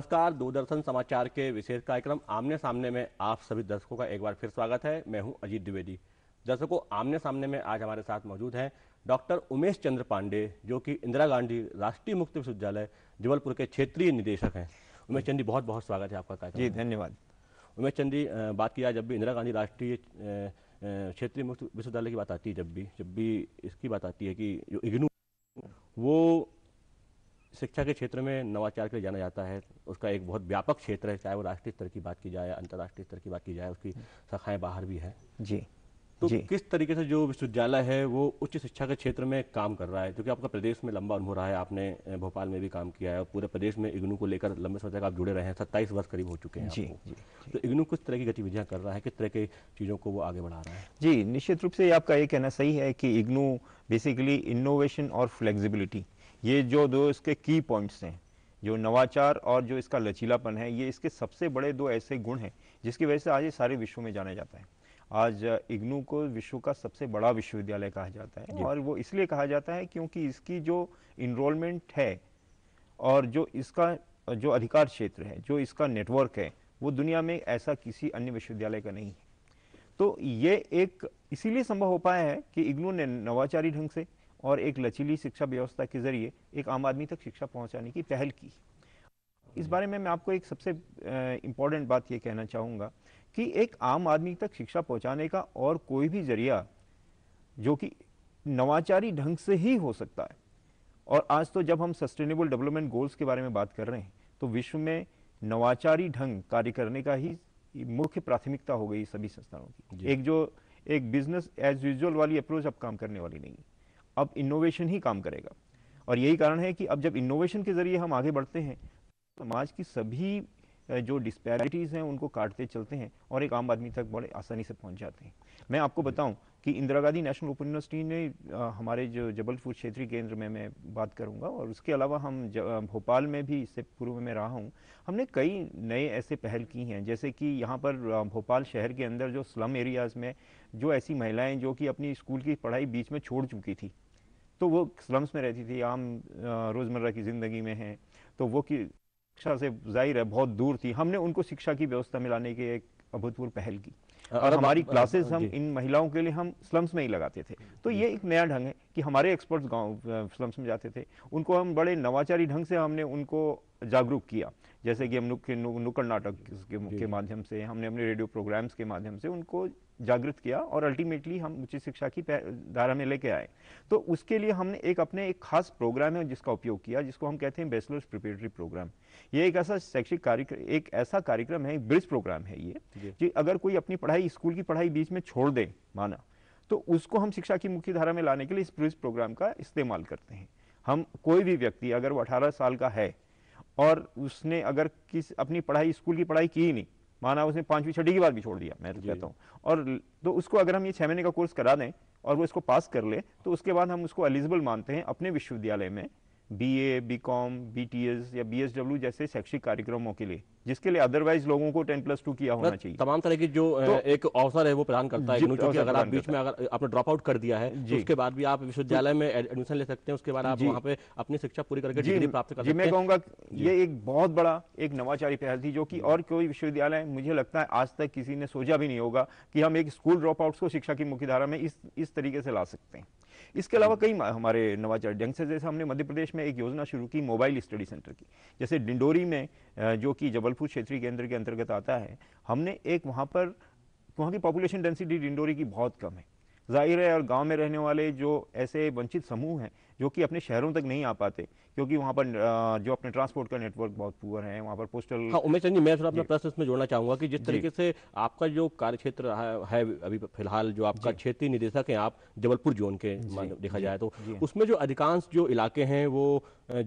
नमस्कार दूरदर्शन समाचार के विशेष कार्यक्रम आमने सामने में आप सभी दर्शकों का एक बार फिर स्वागत है मैं हूं अजीत द्विवेदी दर्शकों आमने सामने में आज हमारे साथ मौजूद हैं डॉक्टर उमेश चंद्र पांडे जो कि इंदिरा गांधी राष्ट्रीय मुक्त विश्वविद्यालय जबलपुर के क्षेत्रीय निदेशक हैं उमेश चंद जी बहुत बहुत स्वागत है आपका कार्यक्रम जी धन्यवाद उमेश चंद जी बात किया जब भी इंदिरा गांधी राष्ट्रीय क्षेत्रीय मुक्त विश्वविद्यालय की बात आती है जब भी जब भी इसकी बात आती है कि जो इग्नू वो शिक्षा के क्षेत्र में नवाचार के लिए जाना जाता है उसका एक बहुत व्यापक क्षेत्र है चाहे वो राष्ट्रीय स्तर की बात की जाए अंतर्राष्ट्रीय स्तर की बात की जाए उसकी शाखाएं बाहर भी है जी तो जी। किस तरीके से जो विश्वविद्यालय है वो उच्च शिक्षा के क्षेत्र में काम कर रहा है क्योंकि आपका प्रदेश में लंबा अनुभव रहा है आपने भोपाल में भी काम किया है और पूरे प्रदेश में इग्नू को लेकर लंबे समय तक आप जुड़े रहे हैं सत्ताईस वर्ष करीब हो चुके हैं जी, जी, जी। तो इग्नू किस तरह की गतिविधियां कर रहा है किस तरह की चीज़ों को वो आगे बढ़ा रहा है जी निश्चित रूप से आपका ये कहना सही है कि इग्नू बेसिकली इनोवेशन और फ्लेक्सिबिलिटी ये जो दो इसके की पॉइंट्स हैं जो नवाचार और जो इसका लचीलापन है ये इसके सबसे बड़े दो ऐसे गुण हैं जिसकी वजह से आज ये सारे विश्व में जाना जाता है आज इग्नू को विश्व का सबसे बड़ा विश्वविद्यालय कहा जाता है और वो इसलिए कहा जाता है क्योंकि इसकी जो इनरोलमेंट है और जो इसका जो अधिकार क्षेत्र है जो इसका नेटवर्क है वो दुनिया में ऐसा किसी अन्य विश्वविद्यालय का नहीं है तो ये एक इसीलिए संभव हो पाया है कि इग्नू ने नवाचारी ढंग से और एक लचीली शिक्षा व्यवस्था के जरिए एक आम आदमी तक शिक्षा पहुंचाने की पहल की इस बारे में मैं आपको एक सबसे इम्पॉर्टेंट बात ये कहना चाहूँगा कि एक आम आदमी तक शिक्षा पहुँचाने का और कोई भी जरिया जो कि नवाचारी ढंग से ही हो सकता है और आज तो जब हम सस्टेनेबल डेवलपमेंट गोल्स के बारे में बात कर रहे हैं तो विश्व में नवाचारी ढंग कार्य करने का ही मुख्य प्राथमिकता हो गई सभी संस्थानों की एक जो एक बिजनेस एज यूजल वाली अप्रोच अब काम करने वाली नहीं है अब इनोवेशन ही काम करेगा और यही कारण है कि अब जब इनोवेशन के ज़रिए हम आगे बढ़ते हैं तो समाज की सभी जो डिस्पैरिटीज़ हैं उनको काटते चलते हैं और एक आम आदमी तक बड़े आसानी से पहुंच जाते हैं मैं आपको बताऊं कि Indira Gandhi National Open University ने आ, हमारे जो जबलपुर क्षेत्रीय केंद्र में मैं बात करूंगा और उसके अलावा हम भोपाल में भी इससे पूर्व में रहा हूं हमने कई नए ऐसे पहल की हैं जैसे कि यहाँ पर भोपाल शहर के अंदर जो स्लम एरियाज़ में जो ऐसी महिलाएं जो कि अपनी स्कूल की पढ़ाई बीच में छोड़ चुकी थी तो वो स्लम्स में रहती थी आम रोज़मर्रा की ज़िंदगी में हैं तो वो कि शिक्षा से जाहिर है बहुत दूर थी हमने उनको शिक्षा की व्यवस्था मिलाने के की एक अभूतपूर्व पहल की और हमारी क्लासेस हम इन महिलाओं के लिए हम स्लम्स में ही लगाते थे तो ये एक नया ढंग है कि हमारे एक्सपर्ट्स गाँव स्लम्स में जाते थे उनको हम बड़े नवाचारी ढंग से हमने उनको जागरूक किया जैसे कि हम नु, नु, नुक्कड़ नाटक के, के माध्यम से हमने अपने रेडियो प्रोग्राम्स के माध्यम से उनको जागृत किया और अल्टीमेटली हम उच्च शिक्षा की धारा में लेके आए तो उसके लिए हमने एक अपने एक खास प्रोग्राम है जिसका उपयोग किया जिसको हम कहते हैं बैचलर्स प्रिपेटरी प्रोग्राम ये एक ऐसा शैक्षिक कार्यक्रम एक ऐसा कार्यक्रम है ब्रिज प्रोग्राम है ये कि अगर कोई अपनी पढ़ाई स्कूल की पढ़ाई बीच में छोड़ दे माना तो उसको हम शिक्षा की मुख्य धारा में लाने के लिए इस ब्रिज प्रोग्राम का इस्तेमाल करते हैं हम कोई भी व्यक्ति अगर वो अठारह साल का है और उसने अगर किस अपनी पढ़ाई स्कूल की पढ़ाई की ही नहीं माना उसने पांचवी छठी की बात भी छोड़ दिया मैं तो कहता हूँ और तो उसको अगर हम ये छह महीने का कोर्स करा दें और वो इसको पास कर ले तो उसके बाद हम उसको एलिजिबल मानते हैं अपने विश्वविद्यालय में B B A com B T S या बी डब्ल्यू जैसे शैक्षिक कार्यक्रमों के लिए जिसके लिए अदरवाइज लोगों को टेन प्लस टू किया होना मतलब चाहिए तमाम तरह की जो तो, एक अवसर है वो प्रदान करता है अगर अगर आप बीच में अगर आपने ड्रॉप आउट कर दिया है तो उसके बाद भी आप विश्वविद्यालय में एडमिशन ले सकते हैं उसके बाद आप वहाँ पे अपनी शिक्षा पूरी करके डिग्री प्राप्त कर मैं कहूंगा ये एक बहुत बड़ा एक नवाचारी पहल थी जो की और कोई विश्वविद्यालय मुझे लगता है आज तक किसी ने सोचा भी नहीं होगा की हम एक स्कूल ड्रॉप आउट को शिक्षा की मुख्य धारा में इस तरीके से ला सकते हैं इसके अलावा कई हमारे नवाचार से जैसे हमने मध्य प्रदेश में एक योजना शुरू की मोबाइल स्टडी सेंटर की जैसे डिंडोरी में जो कि जबलपुर क्षेत्रीय केंद्र के अंतर्गत आता है हमने एक वहाँ पर वहाँ की पॉपुलेशन डेंसिटी डिंडोरी की बहुत कम है जाहिर है और गाँव में रहने वाले जो ऐसे वंचित समूह हैं जो कि अपने शहरों तक नहीं आ पाते क्योंकि वहाँ पर जो अपने ट्रांसपोर्ट का नेटवर्क बहुत पुअर है वहाँ पर पोस्टल हाँ उमेश चंद जी मैं थोड़ा अपना प्रश्न इसमें जोड़ना चाहूंगा कि जिस तरीके से आपका जो कार्य क्षेत्र है अभी फिलहाल जो आपका क्षेत्रीय निदेशक है आप जबलपुर जोन के देखा जाए तो उसमें जो अधिकांश जो इलाके हैं वो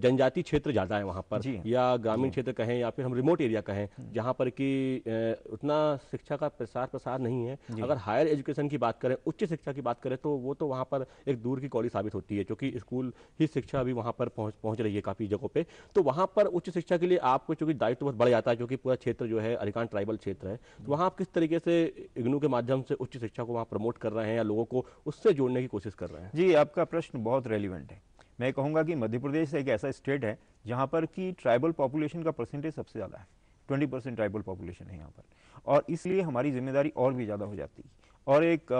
जनजातीय क्षेत्र ज़्यादा है वहाँ पर या ग्रामीण क्षेत्र कहें या फिर हम रिमोट एरिया कहें जहाँ पर कि उतना शिक्षा का प्रसार प्रसार नहीं है अगर हायर एजुकेशन की बात करें उच्च शिक्षा की बात करें तो वो तो वहाँ पर एक दूर की कौड़ी साबित होती है क्योंकि स्कूल स्कूल ही शिक्षा अभी वहाँ पर पहुँच पहुँच रही है काफ़ी जगहों पर तो वहाँ पर उच्च शिक्षा के लिए आपको चूँकि दायित्व बहुत बढ़ जाता है क्योंकि पूरा क्षेत्र जो है अधिकांश ट्राइबल क्षेत्र है तो वहाँ आप किस तरीके से इग्नू के माध्यम से उच्च शिक्षा को वहाँ प्रमोट कर रहे हैं या लोगों को उससे जोड़ने की कोशिश कर रहे हैं जी आपका प्रश्न बहुत रेलिवेंट है मैं कहूँगा कि मध्य प्रदेश एक ऐसा स्टेट है जहाँ पर कि ट्राइबल पॉपुलेशन का परसेंटेज सबसे ज़्यादा है ट्वेंटी परसेंट ट्राइबल पॉपुलेशन है यहाँ पर और इसलिए हमारी जिम्मेदारी और भी ज़्यादा हो जाती है और एक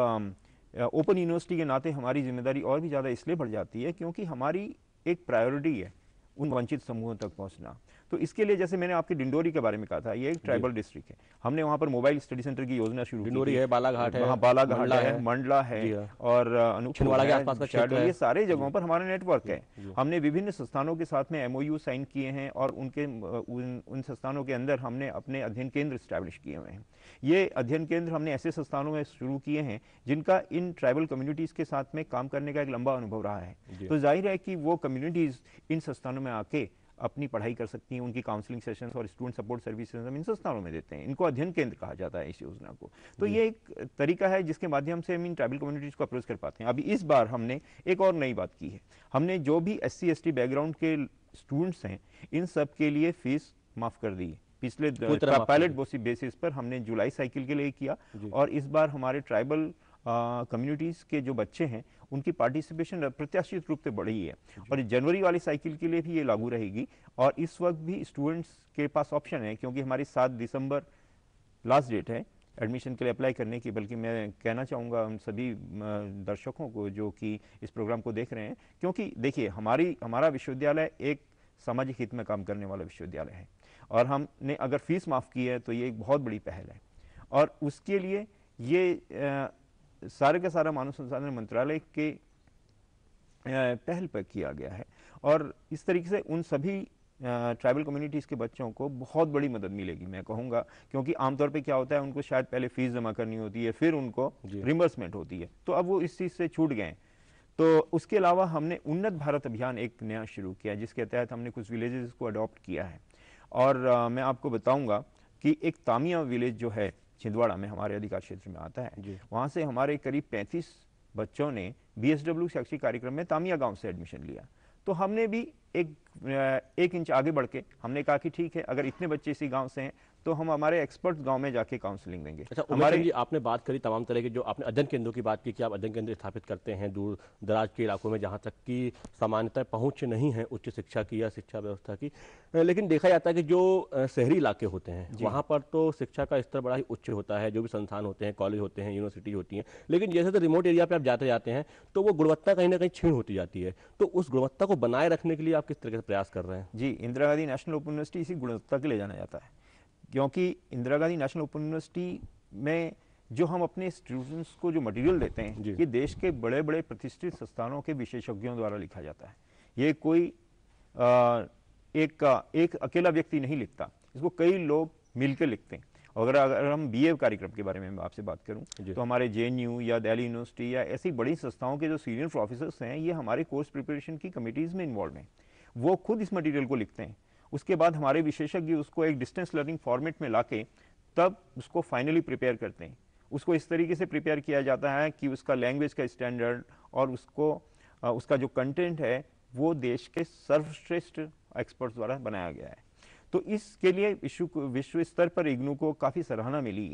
ओपन यूनिवर्सिटी के नाते हमारी जिम्मेदारी और भी ज़्यादा इसलिए बढ़ जाती है क्योंकि हमारी एक प्रायोरिटी है उन वंचित समूहों तक पहुँचना तो इसके लिए जैसे मैंने आपके डिंडोरी के बारे में कहा था ये एक ट्राइबल डिस्ट्रिक्ट है हमने वहाँ पर मोबाइल स्टडी सेंटर की योजना शुरू की है बालाघाट है हाँ, बालाघाट है मंडला है हाँ। और ये सारे जगहों पर हमारा नेटवर्क है हमने विभिन्न संस्थानों के साथ में एमओयू साइन किए हैं और उनके उन संस्थानों के अंदर हमने अपने अध्ययन केंद्र स्टैब्लिश किए हुए हैं ये अध्ययन केंद्र हमने ऐसे संस्थानों में शुरू किए हैं जिनका इन ट्राइबल कम्युनिटीज़ के साथ में काम करने का एक लंबा अनुभव रहा है तो जाहिर है कि वो कम्युनिटीज़ इन संस्थानों में आके अपनी पढ़ाई कर सकती हैं उनकी काउंसलिंग सेशन और स्टूडेंट सपोर्ट सर्विसेज हम इन संस्थानों में देते हैं इनको अध्ययन केंद्र कहा जाता है इस योजना को तो ये एक तरीका है जिसके माध्यम से हम इन ट्राइबल कम्युनिटीज़ को अप्रोच कर पाते हैं अभी इस बार हमने एक और नई बात की है हमने जो भी एस सी बैकग्राउंड के स्टूडेंट्स हैं इन सब के लिए फीस माफ़ कर दी है पिछले पायलट बेसिस पर हमने जुलाई साइकिल के लिए किया और इस बार हमारे ट्राइबल कम्युनिटीज़ के जो बच्चे हैं उनकी पार्टिसिपेशन प्रत्याशित रूप से बढ़ी है और जनवरी वाली साइकिल के लिए भी ये लागू रहेगी और इस वक्त भी स्टूडेंट्स के पास ऑप्शन है क्योंकि हमारी सात दिसंबर लास्ट डेट है एडमिशन के लिए अप्लाई करने की बल्कि मैं कहना चाहूँगा उन सभी दर्शकों को जो कि इस प्रोग्राम को देख रहे हैं क्योंकि देखिए हमारी हमारा विश्वविद्यालय एक सामाजिक हित में काम करने वाला विश्वविद्यालय है और हमने अगर फीस माफ़ की है तो ये एक बहुत बड़ी पहल है और उसके लिए ये सारे का सारा मानव संसाधन मंत्रालय के पहल पर किया गया है और इस तरीके से उन सभी ट्राइबल कम्युनिटीज़ के बच्चों को बहुत बड़ी मदद मिलेगी मैं कहूँगा क्योंकि आमतौर पे क्या होता है उनको शायद पहले फीस जमा करनी होती है फिर उनको रिमबर्समेंट होती है तो अब वो इस चीज़ से छूट गए तो उसके अलावा हमने उन्नत भारत अभियान एक नया शुरू किया जिसके तहत हमने कुछ विलेजेस को अडॉप्ट किया है और आ, मैं आपको बताऊँगा कि एक तामिया विलेज जो है छिंदवाड़ा में हमारे अधिकार क्षेत्र में आता है वहाँ से हमारे करीब पैंतीस बच्चों ने बी एस डब्ल्यू शैक्षिक कार्यक्रम में तामिया गांव से एडमिशन लिया तो हमने भी एक एक इंच आगे बढ़ के हमने कहा कि ठीक है अगर इतने बच्चे इसी गांव से हैं तो हम हमारे एक्सपर्ट गांव में जाके काउंसलिंग देंगे अच्छा हमारे जी आपने बात करी तमाम तरह के जो आपने अध्ययन केंद्रों की बात की कि आप अध्ययन केंद्र स्थापित करते हैं दूर दराज के इलाकों में जहाँ तक की सामान्यतः पहुँच नहीं है उच्च शिक्षा की या शिक्षा व्यवस्था की लेकिन देखा जाता है कि जो शहरी इलाके होते हैं वहाँ पर तो शिक्षा का स्तर बड़ा ही उच्च होता है जो भी संस्थान होते हैं कॉलेज होते हैं यूनिवर्सिटी होती हैं लेकिन जैसे तो रिमोट एरिया पर आप जाते जाते हैं तो वो गुणवत्ता कहीं ना कहीं छीण होती जाती है तो उस गुणवत्ता को बनाए रखने के लिए आप किस तरह से प्रयास कर रहे हैं जी Indira Gandhi National Open University इसी गुणवत्ता के लिए जाना जाता है क्योंकि Indira Gandhi National Open University में जो हम अपने स्टूडेंट्स को जो मटेरियल देते हैं ये देश के बड़े बड़े प्रतिष्ठित संस्थानों के विशेषज्ञों द्वारा लिखा जाता है ये कोई आ, एक एक अकेला व्यक्ति नहीं लिखता इसको कई लोग मिलकर लिखते हैं अगर अगर हम बी कार्यक्रम के बारे में आपसे बात करूं तो हमारे जे या दिल्ली यूनिवर्सिटी या ऐसी बड़ी संस्थाओं के जो सीनियर प्रोफेसर हैं ये हमारे कोर्स प्रिपरेशन की कमिटीज में इन्वॉल्व हैं वो खुद इस मटीरियल को लिखते हैं उसके बाद हमारे विशेषज्ञ उसको एक डिस्टेंस लर्निंग फॉर्मेट में लाके तब उसको फाइनली प्रिपेयर करते हैं उसको इस तरीके से प्रिपेयर किया जाता है कि उसका लैंग्वेज का स्टैंडर्ड और उसको उसका जो कंटेंट है वो देश के सर्वश्रेष्ठ एक्सपर्ट्स द्वारा बनाया गया है तो इसके लिए विश्व स्तर पर इग्नू को काफ़ी सराहना मिली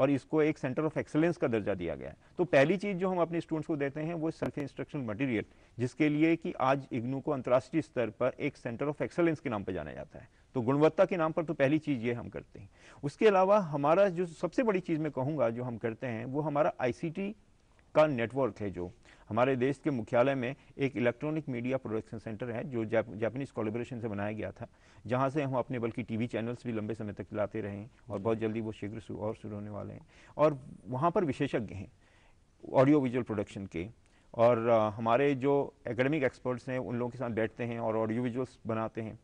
और इसको एक सेंटर ऑफ एक्सेलेंस का दर्जा दिया गया है तो पहली चीज़ जो हम अपने स्टूडेंट्स को देते हैं वो सेल्फ इंस्ट्रक्शन मटेरियल जिसके लिए कि आज इग्नू को अंतर्राष्ट्रीय स्तर पर एक सेंटर ऑफ एक्सेलेंस के नाम पर जाना जाता है तो गुणवत्ता के नाम पर तो पहली चीज़ ये हम करते हैं उसके अलावा हमारा जो सबसे बड़ी चीज़ मैं कहूँगा जो हम करते हैं वो हमारा आई का नेटवर्क है जो हमारे देश के मुख्यालय में एक इलेक्ट्रॉनिक मीडिया प्रोडक्शन सेंटर है जो जापानीज कोलेबोरेशन से बनाया गया था जहाँ से हम अपने बल्कि टीवी चैनल्स भी लंबे समय तक चलाते रहे और बहुत जल्दी वो शीघ्र शुरू और शुरू होने वाले हैं और वहाँ पर विशेषज्ञ हैं ऑडियो विजुअल प्रोडक्शन के और हमारे जो एकेडमिक एक्सपर्ट्स हैं उन लोगों के साथ बैठते हैं और ऑडियो विजुअल्स बनाते हैं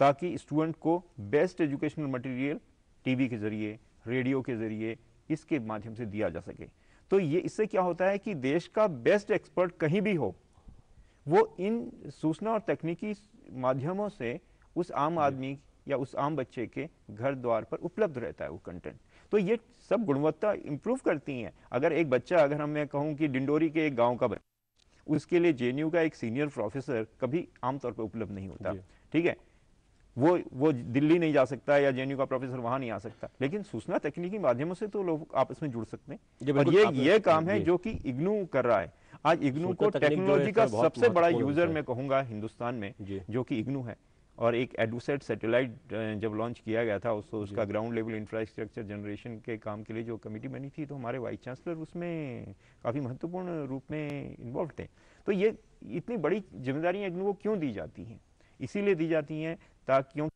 ताकि स्टूडेंट को बेस्ट एजुकेशनल मटेरियल टीवी के ज़रिए रेडियो के ज़रिए इसके माध्यम से दिया जा सके तो ये इससे क्या होता है कि देश का बेस्ट एक्सपर्ट कहीं भी हो वो इन सूचना और तकनीकी माध्यमों से उस आम आदमी या उस आम बच्चे के घर द्वार पर उपलब्ध रहता है वो कंटेंट तो ये सब गुणवत्ता इंप्रूव करती हैं अगर एक बच्चा अगर हम मैं कहूँ कि डिंडोरी के एक गांव का बच्चा उसके लिए जे का एक सीनियर प्रोफेसर कभी आमतौर पर उपलब्ध नहीं होता ठीक है वो वो दिल्ली नहीं जा सकता या जेएनयू का प्रोफेसर वहां नहीं आ सकता लेकिन सूचना तकनीकी माध्यमों से तो लोग आपस में जुड़ सकते हैं और ये ये काम है जो कि इग्नू कर रहा है आज इग्नू को टेक्नोलॉजी का सबसे बड़ा यूजर मैं कहूंगा हिंदुस्तान में जो कि इग्नू है और एक एडवोसेट सैटेलाइट जब लॉन्च किया गया था उसको उसका ग्राउंड लेवल इंफ्रास्ट्रक्चर जनरेशन के काम के लिए जो कमेटी बनी थी तो हमारे वाइस चांसलर उसमें काफ़ी महत्वपूर्ण रूप में इन्वॉल्व थे तो ये इतनी बड़ी जिम्मेदारियां इग्नू को क्यों दी जाती हैं इसीलिए दी जाती हैं ताकि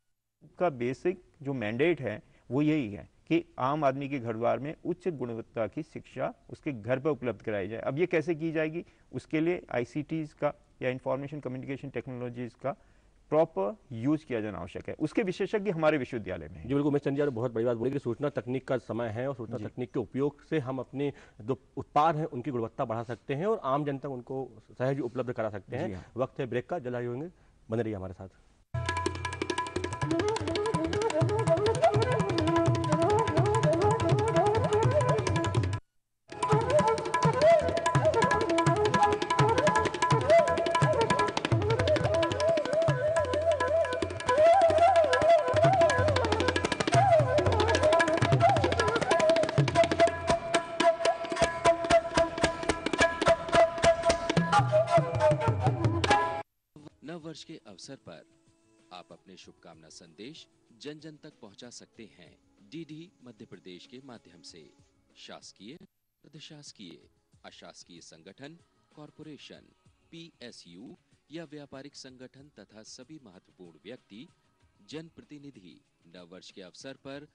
का बेसिक जो मैंडेट है वो यही है कि आम आदमी के घर द्वार में उच्च गुणवत्ता की शिक्षा उसके घर पर उपलब्ध कराई जाए अब ये कैसे की जाएगी उसके लिए आई का या इंफॉर्मेशन कम्युनिकेशन टेक्नोलॉजीज का प्रॉपर यूज किया जाना आवश्यक है उसके विशेषज्ञ हमारे विश्वविद्यालय में जी बिल्कुल मिस्टर यार बहुत बड़ी बात बोली कि सूचना तकनीक का समय है और सूचना तकनीक के उपयोग से हम अपने जो उत्पाद हैं उनकी गुणवत्ता बढ़ा सकते हैं और आम जनता उनको सहज उपलब्ध करा सकते हैं हाँ। वक्त है ब्रेक का जल्द बने रही हमारे साथ वर्ष के अवसर पर आप अपने शुभकामना संदेश जन जन तक पहुंचा सकते हैं डीडी मध्य प्रदेश के माध्यम से शासकीय अर्धशासकीय अशासकीय संगठन कॉरपोरेशन पीएसयू या व्यापारिक संगठन तथा सभी महत्वपूर्ण व्यक्ति प्रतिनिधि नव वर्ष के अवसर पर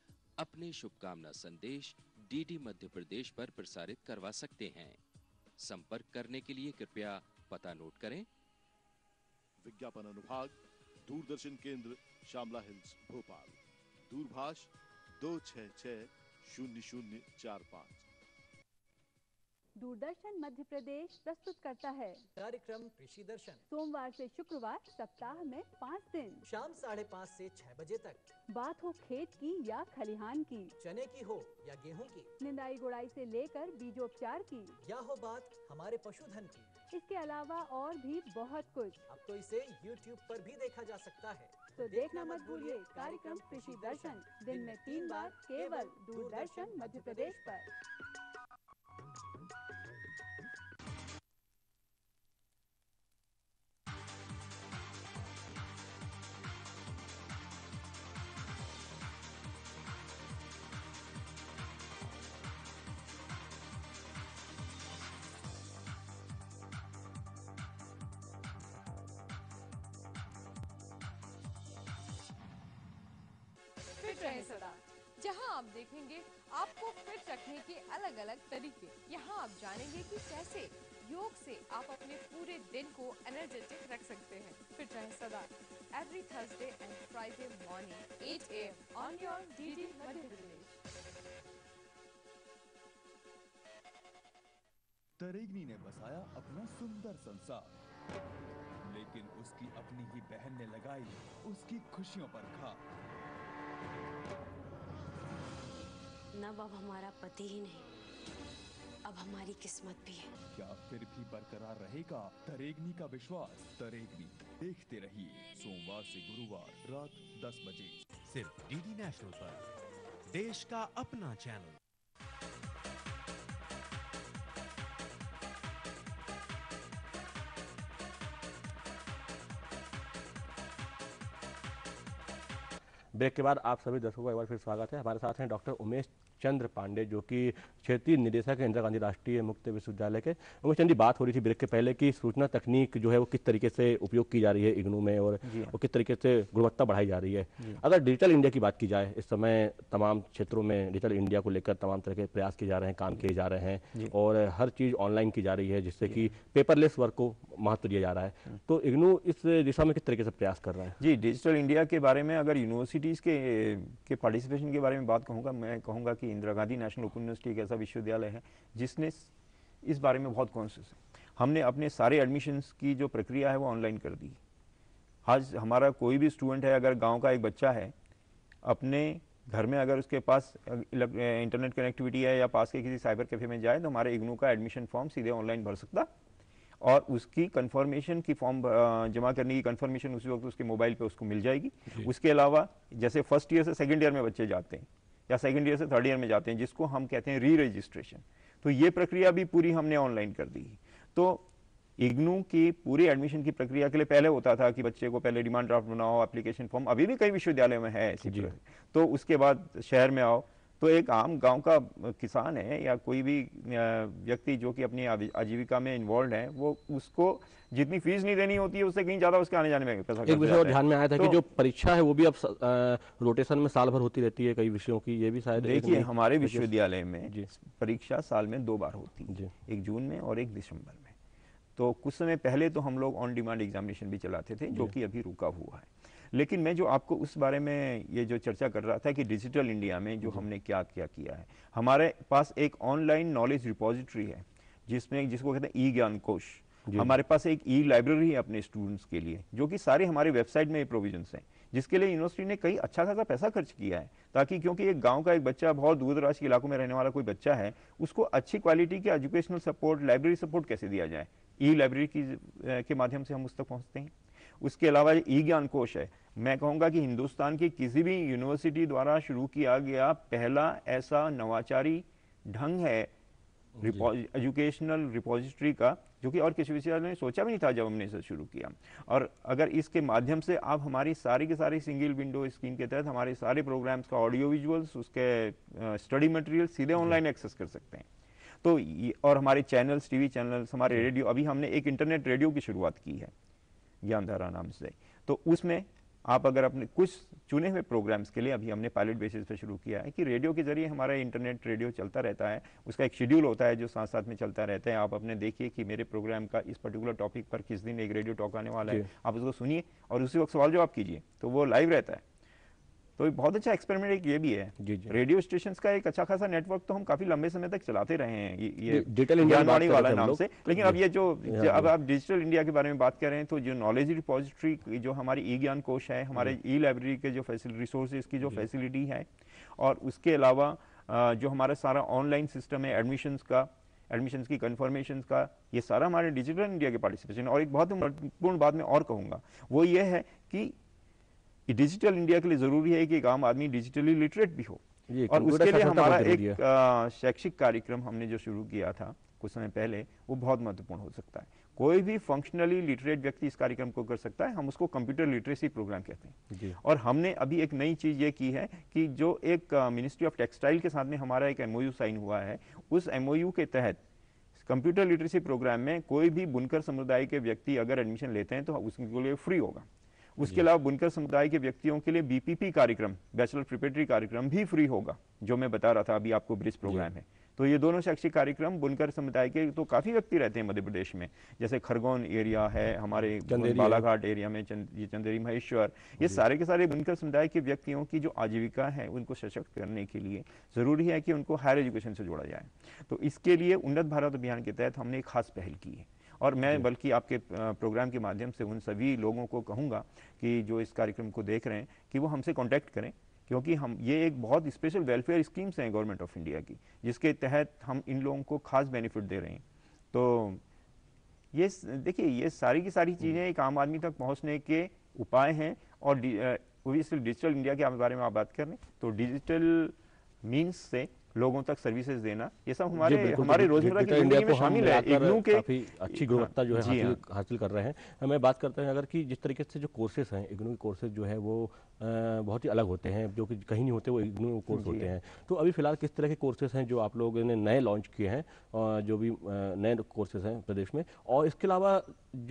अपने शुभकामना संदेश डीडी मध्य प्रदेश पर प्रसारित करवा सकते हैं संपर्क करने के लिए कृपया पता नोट करें विज्ञापन अनुभाग दूरदर्शन केंद्र शामला हिल्स भोपाल दूरभाष दो छः छह शून्य शून्य चार पाँच दूरदर्शन मध्य प्रदेश प्रस्तुत करता है कार्यक्रम कृषि दर्शन सोमवार से शुक्रवार सप्ताह में पाँच दिन शाम साढ़े पाँच ऐसी छह बजे तक बात हो खेत की या खलिहान की चने की हो या गेहूं की निंदाई गुड़ाई से लेकर बीजोपचार की या हो बात हमारे पशुधन की इसके अलावा और भी बहुत कुछ अब तो इसे यूट्यूब पर भी देखा जा सकता है तो, तो देखना मत भूलिए कार्यक्रम कृषि दर्शन दिन में तीन बार केवल दूरदर्शन मध्य प्रदेश आरोप सोडा जहां आप देखेंगे आपको फिट रखने के अलग अलग तरीके यहां आप जानेंगे कि कैसे योग से आप अपने पूरे दिन को एनर्जेटिक रख सकते हैं फिट रहे सदा every Thursday and Friday morning 8 AM on your DD Madhya Pradesh तरेगनी ने बसाया अपना सुंदर संसार लेकिन उसकी अपनी ही बहन ने लगाई उसकी खुशियों पर खा नब अब हमारा पति ही नहीं अब हमारी किस्मत भी है क्या फिर भी बरकरार रहेगा तरेगनी का विश्वास तरेगनी देखते रहिए सोमवार से गुरुवार रात 10 बजे सिर्फ डीडी नेशनल पर देश का अपना चैनल ब्रेक के बाद आप सभी दर्शकों का एक बार फिर स्वागत है हमारे साथ हैं डॉक्टर उमेश चंद्र पांडे जो कि क्षेत्रीय निदेशक है इंदिरा गांधी राष्ट्रीय मुक्त विश्वविद्यालय के उमेश चंद जी बात हो रही थी ब्रेक के पहले की सूचना तकनीक जो है वो किस तरीके से उपयोग की जा रही है इग्नू में और, हाँ। वो किस तरीके से गुणवत्ता बढ़ाई जा रही है हाँ। अगर डिजिटल इंडिया की बात की जाए इस समय तमाम क्षेत्रों में डिजिटल इंडिया को लेकर तमाम तरह के प्रयास किए जा रहे हैं काम किए जा रहे हैं और हर चीज़ ऑनलाइन की जा रही है जिससे कि हाँ। पेपरलेस वर्क को महत्व दिया जा रहा है तो इग्नू इस दिशा में किस तरीके से प्रयास कर रहा है जी डिजिटल इंडिया के बारे में अगर यूनिवर्सिटीज़ के के पार्टिसिपेशन के बारे में बात कहूँगा मैं कहूँगा कि Indira Gandhi National Open University एक ऐसा विश्वविद्यालय है जिसने इस बारे में बहुत कॉन्शियस है हमने अपने सारे एडमिशन्स की जो प्रक्रिया है वो ऑनलाइन कर दी आज हमारा कोई भी स्टूडेंट है अगर गाँव का एक बच्चा है अपने घर में अगर उसके पास इंटरनेट कनेक्टिविटी है या पास के किसी साइबर कैफे में जाए तो हमारे इग्नू का एडमिशन फॉर्म सीधे ऑनलाइन भर सकता और उसकी कंफर्मेशन की फॉर्म जमा करने की कंफर्मेशन उसी वक्त उसके मोबाइल पे उसको मिल जाएगी उसके अलावा जैसे फर्स्ट ईयर से सेकेंड ईयर में बच्चे जाते हैं या सेकेंड ईयर से थर्ड ईयर में जाते हैं जिसको हम कहते हैं री रजिस्ट्रेशन तो ये प्रक्रिया भी पूरी हमने ऑनलाइन कर दी तो इग्नू की पूरी एडमिशन की प्रक्रिया के लिए पहले होता था कि बच्चे को पहले डिमांड ड्राफ्ट बनाओ एप्लीकेशन फॉर्म अभी भी कई विश्वविद्यालय में है ऐसी तो उसके बाद शहर में आओ तो एक आम गांव का किसान है या कोई भी व्यक्ति जो कि अपनी आजीविका में इन्वॉल्व है वो उसको जितनी फीस नहीं देनी होती है उससे कहीं ज्यादा उसके आने जाने में पैसा एक विषय और ध्यान में आया था तो, कि जो परीक्षा है वो भी अब रोटेशन में साल भर होती रहती है कई विषयों की ये भी शायद देखिए हमारे विश्वविद्यालय में परीक्षा साल में दो बार होती है एक जून में और एक दिसंबर में तो कुछ समय पहले तो हम लोग ऑन डिमांड एग्जामिनेशन भी चलाते थे जो कि अभी रुका हुआ है लेकिन मैं जो आपको उस बारे में ये जो चर्चा कर रहा था कि डिजिटल इंडिया में जो हमने क्या क्या किया है हमारे पास एक ऑनलाइन नॉलेज रिपोजिटरी है जिसमें जिसको कहते हैं ई ज्ञान कोश हमारे पास एक ई लाइब्रेरी है अपने स्टूडेंट्स के लिए जो कि सारे हमारे वेबसाइट में प्रोविजन है जिसके लिए यूनिवर्सिटी ने कई अच्छा खासा पैसा खर्च किया है ताकि क्योंकि एक गांव का एक बच्चा बहुत दूर दराज के इलाकों में रहने वाला कोई बच्चा है उसको अच्छी क्वालिटी के एजुकेशनल सपोर्ट लाइब्रेरी सपोर्ट कैसे दिया जाए ई लाइब्रेरी की के माध्यम से हम उस तक पहुँचते हैं उसके अलावा ई ज्ञान कोश है मैं कहूँगा कि हिंदुस्तान की किसी भी यूनिवर्सिटी द्वारा शुरू किया गया पहला ऐसा नवाचारी ढंग है एजुकेशनल रिपोजिटरी का जो कि और किसी विषय ने सोचा भी नहीं था जब हमने इसे शुरू किया और अगर इसके माध्यम से आप हमारी सारी के सारी सिंगल विंडो स्क्रीन के तहत हमारे सारे प्रोग्राम्स का ऑडियो विजुअल्स उसके स्टडी मटेरियल सीधे ऑनलाइन एक्सेस कर सकते हैं तो और हमारे चैनल्स टीवी चैनल्स हमारे रेडियो अभी हमने एक इंटरनेट रेडियो की शुरुआत की है ज्ञानधारा नाम से तो उसमें आप अगर अपने कुछ चुने हुए प्रोग्राम्स के लिए अभी हमने पायलट बेसिस पर शुरू किया है कि रेडियो के जरिए हमारा इंटरनेट रेडियो चलता रहता है उसका एक शेड्यूल होता है जो साथ साथ में चलता रहता है आप अपने देखिए कि मेरे प्रोग्राम का इस पर्टिकुलर टॉपिक पर किस दिन एक रेडियो टॉक आने वाला है आप उसको सुनिए और उसी वक्त सवाल जवाब कीजिए तो वो लाइव रहता है तो एक बहुत अच्छा एक्सपेरिमेंट एक ये भी है जी जी रेडियो स्टेशन का एक अच्छा खासा नेटवर्क तो हम काफी लंबे समय तक चलाते रहे हैं ये डिजिटल इंडिया वाला नाम से लेकिन अब ये जो अब हाँ, आप डिजिटल इंडिया के बारे में बात कर रहे हैं तो जो नॉलेज रिपोजिटरी जो हमारी ई ज्ञान कोश है हमारे ई लाइब्रेरी के जो रिसोर्सेज की जो फैसिलिटी है और उसके अलावा जो हमारा सारा ऑनलाइन सिस्टम है एडमिशन का एडमिशन की कन्फर्मेशन का ये सारा हमारे डिजिटल इंडिया के पार्टिसिपेशन और एक बहुत महत्वपूर्ण बात मैं और कहूँगा वो ये है कि डिजिटल इंडिया के लिए जरूरी है कि एक आम आदमी डिजिटली लिटरेट भी हो और उसके अच्छा लिए हमारा एक शैक्षिक कार्यक्रम हमने जो शुरू किया था कुछ समय पहले वो बहुत महत्वपूर्ण हो सकता है कोई भी फंक्शनली लिटरेट व्यक्ति इस कार्यक्रम को कर सकता है हम उसको कंप्यूटर लिटरेसी प्रोग्राम कहते हैं और हमने अभी एक नई चीज़ ये की है कि जो एक मिनिस्ट्री ऑफ टेक्सटाइल के साथ में हमारा एक एमओयू साइन हुआ है उस एमओयू के तहत कंप्यूटर लिटरेसी प्रोग्राम में कोई भी बुनकर समुदाय के व्यक्ति अगर एडमिशन लेते हैं तो उसके लिए फ्री होगा उसके अलावा बुनकर समुदाय के व्यक्तियों के लिए बीपीपी कार्यक्रम बैचलर प्रिपेटरी कार्यक्रम भी फ्री होगा जो मैं बता रहा था अभी आपको ब्रिज प्रोग्राम है तो ये दोनों शैक्षिक कार्यक्रम बुनकर समुदाय के तो काफ़ी व्यक्ति रहते हैं मध्य प्रदेश में जैसे खरगोन एरिया है हाँ, हमारे बालाघाट एरिया में चंद, ये चंदेरी महेश्वर ये सारे के सारे बुनकर समुदाय के व्यक्तियों की जो आजीविका है उनको सशक्त करने के लिए ज़रूरी है कि उनको हायर एजुकेशन से जोड़ा जाए तो इसके लिए उन्नत भारत अभियान के तहत हमने एक खास पहल की है और मैं बल्कि आपके प्रोग्राम के माध्यम से उन सभी लोगों को कहूँगा कि जो इस कार्यक्रम को देख रहे हैं कि वो हमसे कॉन्टैक्ट करें क्योंकि हम ये एक बहुत स्पेशल वेलफेयर स्कीम्स हैं गवर्नमेंट ऑफ इंडिया की जिसके तहत हम इन लोगों को खास बेनिफिट दे रहे हैं तो ये देखिए ये सारी की सारी हम्म। चीज़ें एक आम आदमी तक पहुंचने के उपाय हैं और डिजिटल इंडिया के बारे में आप बात कर रहे हैं तो डिजिटल मीन्स से लोगों तक सर्विसेज देना ये सब हमारे हमारे रोजमर्रा की जिंदगी में शामिल है इग्नू के अच्छी गुणवत्ता जो है हाँ। हासिल कर रहे हैं हमें बात करते हैं अगर कि जिस तरीके से जो कोर्सेज हैं इग्नू के कोर्सेज जो है वो बहुत ही अलग होते हैं जो कि कहीं नहीं होते वो इग्नू कोर्स होते हैं तो अभी फिलहाल किस तरह के कोर्सेज हैं जो आप लोगों ने नए लॉन्च किए हैं जो भी नए कोर्सेज हैं प्रदेश में और इसके अलावा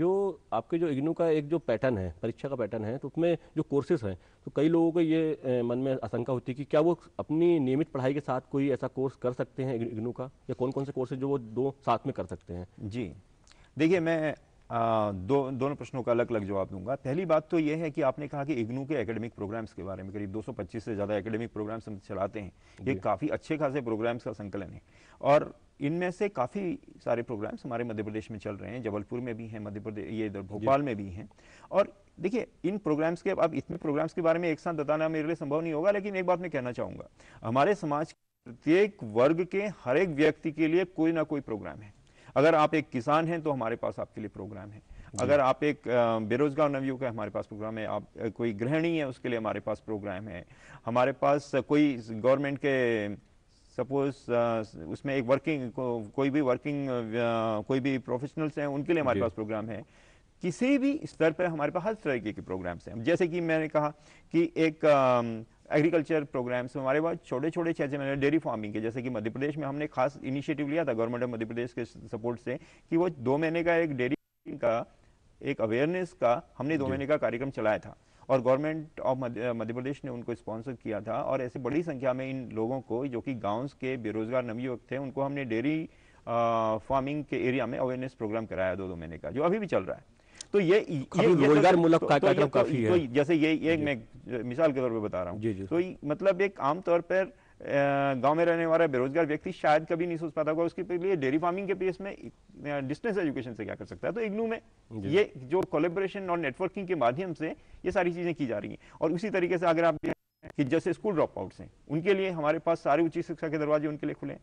जो आपके जो इग्नू का एक जो पैटर्न है परीक्षा का पैटर्न है तो उसमें जो कोर्सेज हैं तो कई लोगों को ये मन में आशंका होती है कि क्या वो अपनी नियमित पढ़ाई के साथ कोई ऐसा कोर्स कर सकते हैं इग्नू का या कौन कौन से कोर्सेज जो वो दो साथ में कर सकते हैं जी देखिए मैं दो दोनों प्रश्नों का अलग अलग जवाब दूंगा पहली बात तो यह है कि आपने कहा कि इग्नू के एकेडमिक प्रोग्राम्स के बारे में करीब 225 से ज़्यादा एकेडमिक प्रोग्राम्स हम चलाते हैं ये काफ़ी अच्छे खासे प्रोग्राम्स का संकलन है और इनमें से काफ़ी सारे प्रोग्राम्स हमारे मध्य प्रदेश में चल रहे हैं जबलपुर में भी हैं मध्य प्रदेश ये इधर भोपाल में भी हैं और देखिए इन प्रोग्राम्स के अब इतने प्रोग्राम्स के बारे में एक साथ बताना मेरे लिए संभव नहीं होगा लेकिन एक बात मैं कहना चाहूँगा हमारे समाज प्रत्येक वर्ग के हर एक व्यक्ति के लिए कोई ना कोई प्रोग्राम है अगर आप एक किसान हैं तो हमारे पास आपके लिए प्रोग्राम है अगर आप एक बेरोजगार नवयुवक है हमारे पास प्रोग्राम है आप कोई गृहिणी है उसके लिए हमारे पास प्रोग्राम है हमारे पास कोई गवर्नमेंट के सपोज उसमें एक वर्किंग को, कोई भी वर्किंग कोई भी प्रोफेशनल्स हैं उनके लिए हमारे पास प्रोग्राम है किसी भी स्तर पर हमारे पास हर तरीके के प्रोग्राम्स हैं जैसे कि मैंने कहा कि एक एग्रीकल्चर प्रोग्राम्स में हमारे पास छोटे छोटे क्षेत्र में डेयरी फार्मिंग के जैसे कि मध्य प्रदेश में हमने खास इनिशिएटिव लिया था गवर्नमेंट ऑफ मध्य प्रदेश के सपोर्ट से कि वो दो महीने का एक डेयरी का एक अवेयरनेस का हमने दो महीने का कार्यक्रम चलाया था और गवर्नमेंट ऑफ मध्य प्रदेश ने उनको स्पॉन्सर किया था और ऐसे बड़ी संख्या में इन लोगों को जो कि गाँव के बेरोजगार नवयुवक थे उनको हमने डेयरी फार्मिंग के एरिया में अवेयरनेस प्रोग्राम कराया दो दो महीने का जो अभी भी चल रहा है तो ये, ये रोजगार मूलक तो- तो कार्यक्रम तो काफी है जैसे ये ये मैं मिसाल के तौर पर बता रहा हूँ तो मतलब एक आमतौर पर गांव में रहने वाला बेरोजगार व्यक्ति शायद कभी नहीं सोच पाता होगा उसके लिए डेयरी फार्मिंग के पेस में डिस्टेंस एजुकेशन से क्या कर सकता है तो इग्नू में ये जो कोलेबोरेशन और नेटवर्किंग के माध्यम से ये सारी चीजें की जा रही हैं और उसी तरीके से अगर आप कि जैसे स्कूल ड्रॉप आउट्स हैं उनके लिए हमारे पास सारे उच्च शिक्षा के दरवाजे उनके लिए खुले हैं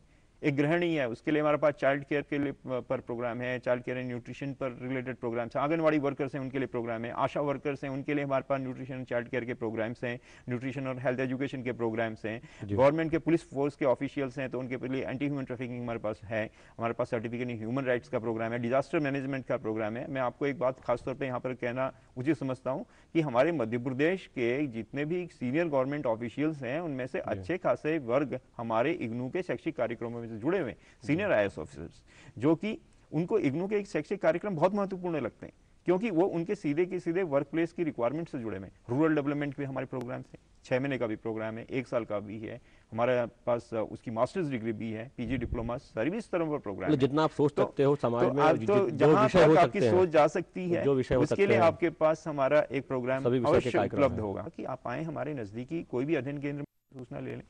एक गृहणी है उसके लिए हमारे पास चाइल्ड केयर के लिए पर प्रोग्राम है चाइल्ड केयर एंड न्यूट्रिशन पर रिलेटेड प्रोग्राम्स हैं आंगनवाड़ी वर्कर्स हैं उनके लिए प्रोग्राम है आशा वर्कर्स हैं उनके लिए हमारे पास न्यूट्रिशन चाइल्ड केयर के प्रोग्राम्स हैं न्यूट्रिशन और हेल्थ एजुकेशन के प्रोग्राम्स हैं गवर्नमेंट के पुलिस फोर्स के ऑफिशियल्स हैं तो उनके लिए एंटी ह्यूमन ट्रैफिकिंग हमारे पास है हमारे पास सर्टिफिकेट इन ह्यूमन राइट्स का प्रोग्राम है डिजास्टर मैनेजमेंट का प्रोग्राम है मैं आपको एक बात खासतौर पर यहाँ पर कहना उचित समझता हूँ कि हमारे मध्य प्रदेश के जितने भी सीनियर गवर्नमेंट ऑफिशियल्स हैं उनमें से अच्छे खासे वर्ग हमारे इग्नू के शैक्षिक कार्यक्रमों में से जुड़े हुए सीनियर आई ऑफिसर्स जो कि उनको इग्नू के एक शैक्षिक कार्यक्रम बहुत महत्वपूर्ण लगते हैं क्योंकि वो उनके सीधे के सीधे वर्क प्लेस की रिक्वायरमेंट से जुड़े हुए रूरल डेवलपमेंट भी हमारे प्रोग्राम हैं छः महीने का भी प्रोग्राम है एक साल का भी है हमारे पास उसकी मास्टर्स डिग्री भी है पीजी डिप्लोमा सर्विस तरह पर प्रोग्राम मतलब जितना आप सोच तो, सकते हो समाज तो, में आप, तो जहां तक आपकी सोच जा सकती है जो विषय उसके लिए आपके पास हमारा एक प्रोग्राम अवश्य उपलब्ध होगा कि आप आए हमारे नजदीकी कोई भी अध्ययन केंद्र में सूचना ले लें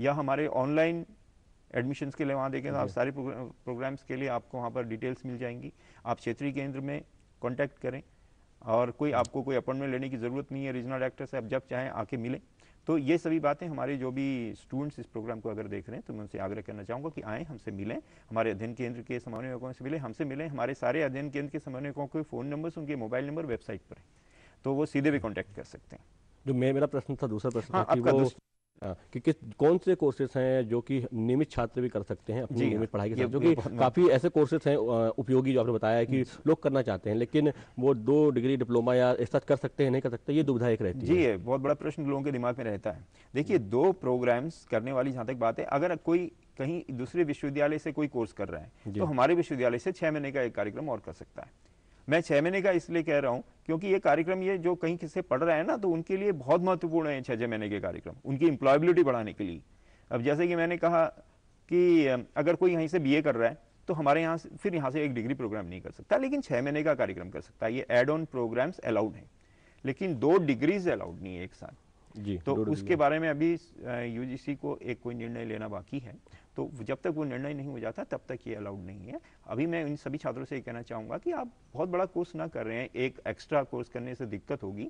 या हमारे ऑनलाइन एडमिशन्स के लिए वहाँ देखें तो आप सारे प्रोग्राम्स के लिए आपको वहाँ पर डिटेल्स मिल जाएंगी आप क्षेत्रीय केंद्र में कॉन्टैक्ट करें और कोई आपको कोई अपॉइंटमेंट लेने की ज़रूरत नहीं है रीजनल डायरेक्टर से आप जब चाहें आके मिलें तो ये सभी बातें हमारे जो भी स्टूडेंट्स इस प्रोग्राम को अगर देख रहे हैं तो मैं उनसे आग्रह करना चाहूँगा कि आएँ हमसे मिलें हमारे अध्ययन केंद्र के समन्वयकों से मिलें हमसे मिलें हमारे सारे अध्ययन केंद्र के समन्वयकों के फ़ोन नंबर्स उनके मोबाइल नंबर वेबसाइट पर हैं तो वो सीधे भी कॉन्टैक्ट कर सकते हैं जो मैं मेरा प्रश्न था दूसरा प्रश्न हाँ, था कि वो हाँ, कि किस कौन से कोर्सेज हैं जो कि नियमित छात्र भी कर सकते हैं अपनी नियमित पढ़ाई के साथ जो कि हाँ। काफ़ी ऐसे कोर्सेज हैं उपयोगी जो आपने बताया कि हम्म। लोग करना चाहते हैं लेकिन वो दो डिग्री डिप्लोमा या ऐसा कर सकते हैं नहीं कर सकते ये दुविधा एक रहती जी है जी बहुत बड़ा प्रश्न लोगों के दिमाग में रहता है देखिए हम्म। दो प्रोग्राम्स करने वाली जहां तक बात है अगर कोई कहीं दूसरे विश्वविद्यालय से कोई कोर्स कर रहा है तो हमारे विश्वविद्यालय से छह महीने का एक कार्यक्रम और कर सकता है मैं छह महीने का इसलिए कह रहा हूँ क्योंकि ये कार्यक्रम ये जो कहीं किसे पढ़ रहा है ना तो उनके लिए बहुत महत्वपूर्ण है छह छह महीने के कार्यक्रम उनकी इंप्लॉयबिलिटी बढ़ाने के लिए अब जैसे कि मैंने कहा कि अगर कोई यहीं से बीए कर रहा है तो हमारे यहाँ से फिर यहाँ से एक डिग्री प्रोग्राम नहीं कर सकता लेकिन छह महीने का कार्यक्रम कर सकता है ये एड ऑन प्रोग्राम्स अलाउड है लेकिन दो डिग्रीज अलाउड नहीं है एक साथ जी तो उसके बारे में अभी यूजीसी को एक कोई निर्णय लेना बाकी है तो जब तक वो निर्णय नहीं हो जाता तब तक ये अलाउड नहीं है अभी मैं इन सभी छात्रों से ये कहना चाहूँगा कि आप बहुत बड़ा कोर्स ना कर रहे हैं एक एक्स्ट्रा कोर्स करने से दिक्कत होगी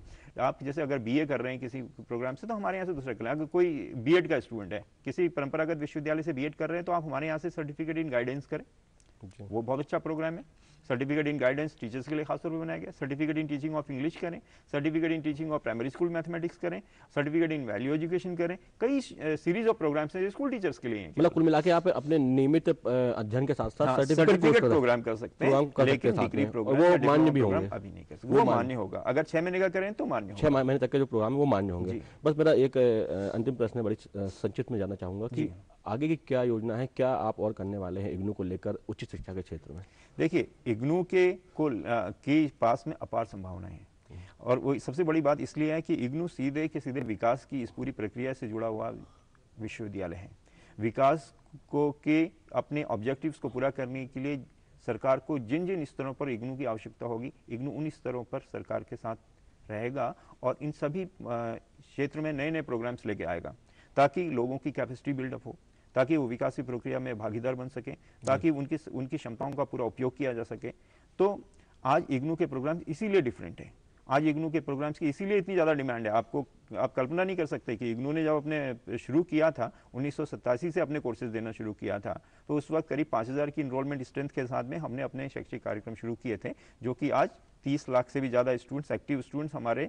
आप जैसे अगर बीए कर रहे हैं किसी प्रोग्राम से तो हमारे यहाँ से दूसरा कर अगर कोई बीएड का स्टूडेंट है किसी परंपरागत विश्वविद्यालय से बी कर रहे हैं तो आप हमारे यहाँ से सर्टिफिकेट इन गाइडेंस करें वो बहुत अच्छा प्रोग्राम है सर्टिफिकेट इन गाइडेंस टीचर्स के लिए खास तौर पर बनाया गया certificate in teaching of English करें certificate in teaching of primary school mathematics करें सर्टिफिकेट इन वैल्यू एजुकेशन करें कई सीरीज ऑफ प्रोग्राम्स हैं जो स्कूल टीचर्स के लिए हैं मतलब कुल मिला के आप अपने नियमित अध्ययन के साथ साथ सर्टिफिकेट प्रोग्राम कर सकते हैं लेकिन डिग्री प्रोग्राम वो मान्य भी होंगे अभी नहीं कर सकते वो मान्य होगा अगर छह महीने का करें तो मान्य होगा छह महीने तक के जो प्रोग्राम है वो मान्य होंगे बस मेरा एक अंतिम प्रश्न है बड़ी संक्षिप्त में जानना चाहूंगा कि आगे की क्या योजना है क्या आप और करने वाले हैं इग्नू को लेकर उच्च शिक्षा के क्षेत्र में देखिए इग्नू के को के पास में अपार संभावनाएं हैं और वो सबसे बड़ी बात इसलिए है कि इग्नू सीधे के सीधे विकास की इस पूरी प्रक्रिया से जुड़ा हुआ विश्वविद्यालय है विकास को के अपने ऑब्जेक्टिव्स को पूरा करने के लिए सरकार को जिन जिन स्तरों पर इग्नू की आवश्यकता होगी इग्नू उन स्तरों पर सरकार के साथ रहेगा और इन सभी क्षेत्र में नए नए प्रोग्राम्स लेके आएगा ताकि लोगों की कैपेसिटी बिल्डअप हो ताकि वो की प्रक्रिया में भागीदार बन सकें ताकि हम्म। उनकी उनकी क्षमताओं का पूरा उपयोग किया जा सके तो आज इग्नू के प्रोग्राम इसीलिए डिफरेंट है आज इग्नू के प्रोग्राम्स की इसीलिए इतनी ज़्यादा डिमांड है आपको आप कल्पना नहीं कर सकते कि इग्नू ने जब अपने शुरू किया था उन्नीस से अपने कोर्सेज देना शुरू किया था तो उस वक्त करीब 5000 की इनरोलमेंट स्ट्रेंथ के साथ में हमने अपने शैक्षिक कार्यक्रम शुरू किए थे जो कि आज 30 लाख से भी ज़्यादा स्टूडेंट्स एक्टिव स्टूडेंट्स हमारे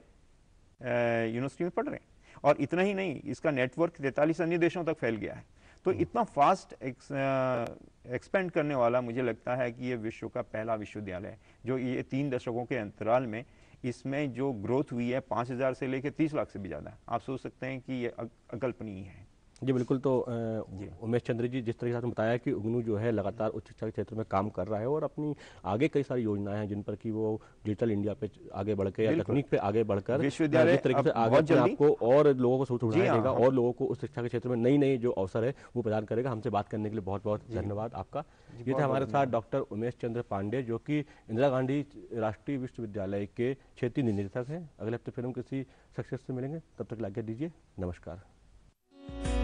यूनिवर्सिटी में पढ़ रहे हैं और इतना ही नहीं इसका नेटवर्क तैतालीस अन्य देशों तक फैल गया है तो हम्म। इतना फास्ट एक्सपेंड करने वाला मुझे लगता है कि ये विश्व का पहला विश्वविद्यालय है जो ये तीन दशकों के अंतराल में इसमें जो ग्रोथ हुई है हजार से लेकर तीस लाख से भी ज़्यादा आप सोच सकते हैं कि ये अकल्पनीय है जी बिल्कुल तो उमेश चंद्र जी जिस तरीके से आपने बताया कि उग्नू जो है लगातार उच्च शिक्षा के क्षेत्र में काम कर रहा है और अपनी आगे कई सारी योजनाएं हैं जिन पर कि वो डिजिटल इंडिया पे आगे बढ़ के या तकनीक पे आगे बढ़कर विश्वविद्यालय जिस तरीके से आगे आपको और लोगों को सोच हाँ। और लोगों को उस शिक्षा के क्षेत्र में नई नई जो अवसर है वो प्रदान करेगा हमसे बात करने के लिए बहुत बहुत धन्यवाद आपका ये थे हमारे साथ डॉक्टर उमेश चंद्र पांडे जो कि इंदिरा गांधी राष्ट्रीय विश्वविद्यालय के क्षेत्रीय निदेशक हैं अगले हफ्ते फिर हम किसी सक्सेस से मिलेंगे तब तक लाग्ञा दीजिए नमस्कार